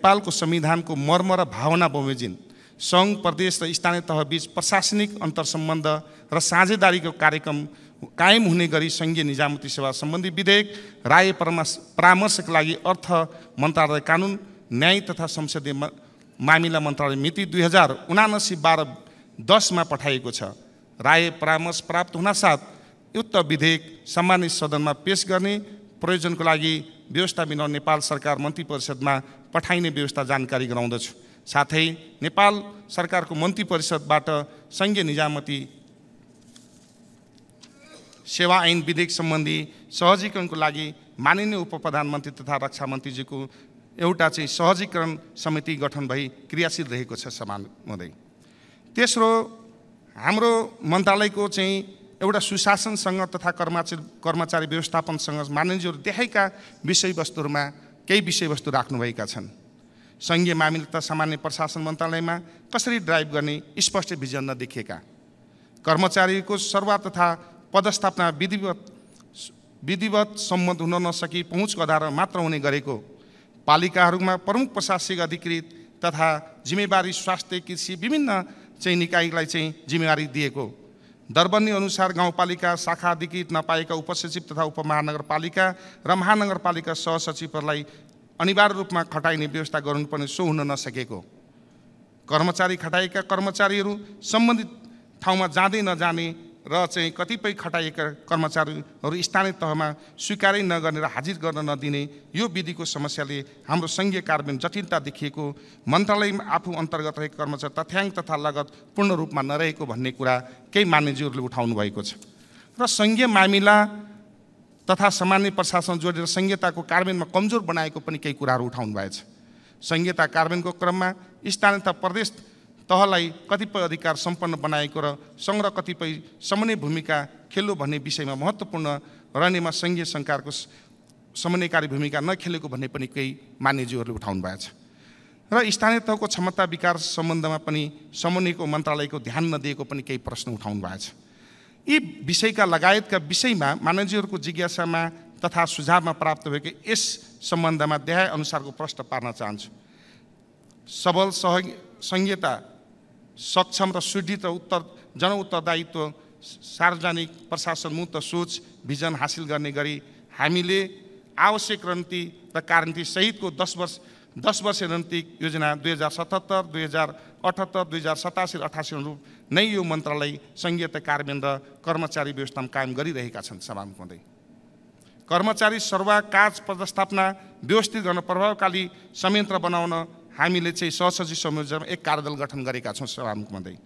नेपालको संविधानको मर्म र भावना बमोजिन सङ्घ प्रदेश र स्थानीय तहबीच प्रशासनिक अन्तरसम्बन्ध र साझेदारीको कार्यक्रम कायम हुने गरी सङ्घीय निजामती सेवा सम्बन्धी विधेयक राय परामर्श परामर्शका लागि अर्थ मन्त्रालय कानुन न्याय तथा संसदीय मामिला मन्त्रालय मिति दुई हजार उनासी बाह्र दसमा पठाइएको छ राय परामर्श प्राप्त हुनासाथ उक्त विधेयक सामान्य सदनमा पेश गर्ने प्रयोजनको लागि व्यवस्था मिलाउन नेपाल सरकार मन्त्री परिषदमा पठाइने व्यवस्था जानकारी गराउँदछु साथै नेपाल सरकारको मन्त्री परिषदबाट सङ्घीय निजामती सेवा ऐन विधेयक सम्बन्धी सहजीकरणको लागि माननीय उप प्रधानमन्त्री तथा रक्षा मन्त्रीजीको एउटा चाहिँ सहजीकरण समिति गठन भई क्रियाशील रहेको छ समान हुँदै तेस्रो हाम्रो मन्त्रालयको चाहिँ एउटा सुशासनसँग तथा कर्मचारी कर्मचारी व्यवस्थापनसँग मानिसहरू देखाएका विषयवस्तुहरूमा केही विषयवस्तु राख्नुभएका छन् सङ्घीय मामिला तथा सामान्य प्रशासन मन्त्रालयमा कसरी ड्राइभ गर्ने स्पष्ट भिजन नदेखिएका कर्मचारीको सर्वा तथा पदस्थापना विधिवत विधिवत सम्बन्ध हुन नसकी पहुँचको आधारमा मात्र हुने गरेको पालिकाहरूमा प्रमुख प्रशासनिक अधिकृत तथा जिम्मेवारी स्वास्थ्य कृषि विभिन्न चाहिँ निकायलाई चाहिँ जिम्मेवारी दिएको दरबन्दी अनुसार गाउँपालिका अधिकृत नपाएका उपसचिव तथा उपमहानगरपालिका र महानगरपालिका सहसचिवहरूलाई अनिवार्य रूपमा खटाइने व्यवस्था गर्नुपर्ने सो हुन नसकेको कर्मचारी खटाएका कर्मचारीहरू सम्बन्धित ठाउँमा जाँदै नजाने र चाहिँ कतिपय खटाइएका कर्मचारीहरू स्थानीय तहमा स्वीकारै नगर्ने र हाजिर गर्न नदिने यो विधिको समस्याले हाम्रो सङ्घीय कार्यान्वयन जटिलता देखिएको मन्त्रालय आफू अन्तर्गत रहेको कर्मचारी तथ्याङ्क तथा लगत पूर्ण रूपमा नरहेको भन्ने कुरा केही मान्यज्यूहरूले उठाउनु भएको छ र सङ्घीय मामिला तथा सामान्य प्रशासन जोडेर सङ्घीयताको कार्यान्वयनमा कमजोर बनाएको पनि केही कुराहरू उठाउनु भएछ सङ्घीयता कार्यान्वयनको क्रममा स्थानीय तथा प्रदेश तहलाई कतिपय अधिकार सम्पन्न बनाएको र सङ्ग्रह कतिपय समन्वय भूमिका खेल्नु भन्ने विषयमा महत्त्वपूर्ण रहनेमा सङ्घीय सङ्कारको समन्वयकारी भूमिका नखेलेको भन्ने पनि केही मान्यज्यूहरूले उठाउनु भएको छ र स्थानीय तहको क्षमता विकास सम्बन्धमा पनि समन्वयको मन्त्रालयको ध्यान नदिएको पनि केही प्रश्न उठाउनु भएको छ यी विषयका लगायतका विषयमा मानवजीहरूको जिज्ञासामा तथा सुझावमा प्राप्त भएको यस सम्बन्धमा देहाय अनुसारको प्रश्न पार्न चाहन्छु सबल सह संहिता सक्षम र सुदृढ उत्तर जनउत्तरदायित्व सार्वजनिक प्रशासन मुक्त सोच भिजन हासिल गर्ने गरी हामीले आवश्यक रणनीति र कारणनीति सहितको दस वर्ष दस वर्ष रणनीति योजना दुई हजार सतहत्तर दुई हजार अठहत्तर दुई हजार सतासी अठासी अनुरूप नै यो मन्त्रालय सङ्घीयता कार्यान्वयन र कर्मचारी व्यवस्थामा कायम गरिरहेका छन् हुँदै कर्मचारी सर्वा पदस्थापना व्यवस्थित गर्न प्रभावकारी संयन्त्र बनाउन हामीले चाहिँ सहसचिव संयोजनमा एक कार्यदल गठन गरेका छौँ सभामुख